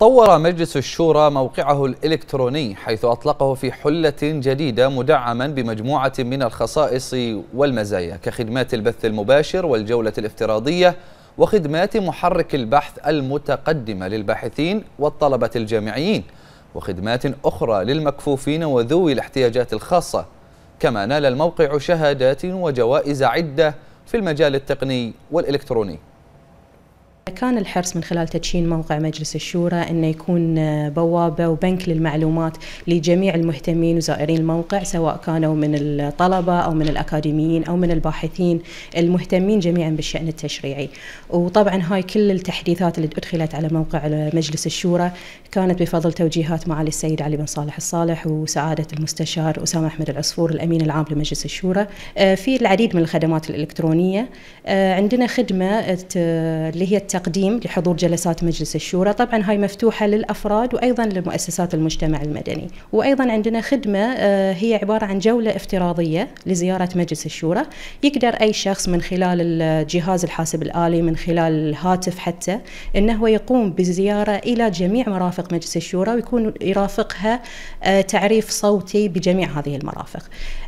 طور مجلس الشورى موقعه الإلكتروني حيث أطلقه في حلة جديدة مدعما بمجموعة من الخصائص والمزايا كخدمات البث المباشر والجولة الافتراضية وخدمات محرك البحث المتقدمة للباحثين والطلبة الجامعيين وخدمات أخرى للمكفوفين وذوي الاحتياجات الخاصة كما نال الموقع شهادات وجوائز عدة في المجال التقني والإلكتروني كان الحرص من خلال تدشين موقع مجلس الشورى أنه يكون آه، بوابة وبنك للمعلومات لجميع المهتمين وزائرين الموقع سواء كانوا من الطلبة أو من الأكاديميين أو من الباحثين المهتمين جميعا بالشأن التشريعي وطبعا هاي كل التحديثات اللي أدخلت على موقع مجلس الشورى كانت بفضل توجيهات معالي السيد علي بن صالح الصالح وسعادة المستشار أسامة أحمد العصفور الأمين العام لمجلس الشورى آه، في العديد من الخدمات الإلكترونية آه، عندنا خدمة اللي هي التعليم التقديم لحضور جلسات مجلس الشورى طبعا هاي مفتوحة للأفراد وأيضا لمؤسسات المجتمع المدني وأيضا عندنا خدمة آه، هي عبارة عن جولة افتراضية لزيارة مجلس الشورى يقدر أي شخص من خلال الجهاز الحاسب الآلي من خلال الهاتف حتى أنه هو يقوم بالزيارة إلى جميع مرافق مجلس الشورى ويكون يرافقها آه، تعريف صوتي بجميع هذه المرافق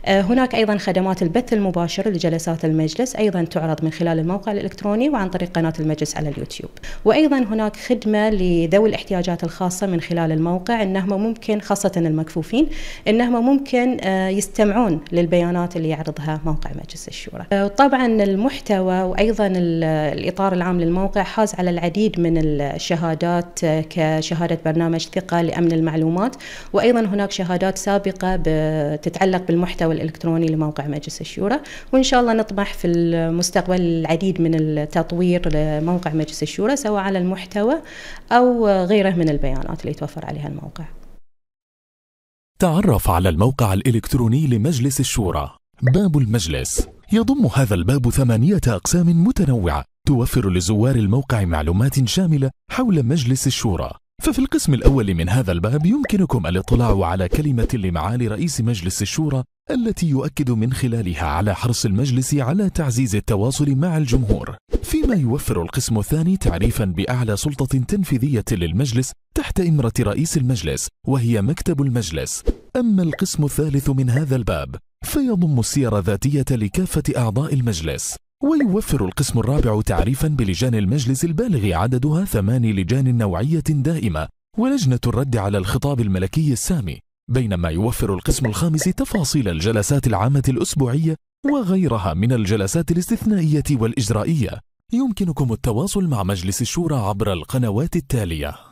آه، هناك أيضا خدمات البث المباشر لجلسات المجلس أيضا تعرض من خلال الموقع الإلكتروني وعن طريق قناة المجلس على اليوتيوب اليوتيوب وأيضا هناك خدمة لذوي الاحتياجات الخاصة من خلال الموقع أنهم ممكن خاصة المكفوفين أنهم ممكن آه، يستمعون للبيانات اللي يعرضها موقع مجلس الشورى آه، طبعا المحتوى وأيضا الإطار العام للموقع حاز على العديد من الشهادات آه، كشهادة برنامج ثقة لأمن المعلومات وأيضا هناك شهادات سابقة تتعلق بالمحتوى الإلكتروني لموقع مجلس الشورى وإن شاء الله نطمح في المستقبل العديد من التطوير لموقع مجلس مجلس الشورى سواء على المحتوى أو غيره من البيانات اللي يتوفر عليها الموقع تعرف على الموقع الإلكتروني لمجلس الشورى باب المجلس يضم هذا الباب ثمانية أقسام متنوعة توفر لزوار الموقع معلومات شاملة حول مجلس الشورى ففي القسم الأول من هذا الباب يمكنكم الاطلاع على كلمة لمعالي رئيس مجلس الشورى التي يؤكد من خلالها على حرص المجلس على تعزيز التواصل مع الجمهور كما يوفر القسم الثاني تعريفا بأعلى سلطة تنفيذية للمجلس تحت إمرة رئيس المجلس وهي مكتب المجلس أما القسم الثالث من هذا الباب فيضم السير الذاتية لكافة أعضاء المجلس ويوفر القسم الرابع تعريفا بلجان المجلس البالغ عددها ثمان لجان نوعية دائمة ولجنة الرد على الخطاب الملكي السامي بينما يوفر القسم الخامس تفاصيل الجلسات العامة الأسبوعية وغيرها من الجلسات الاستثنائية والإجرائية يمكنكم التواصل مع مجلس الشورى عبر القنوات التالية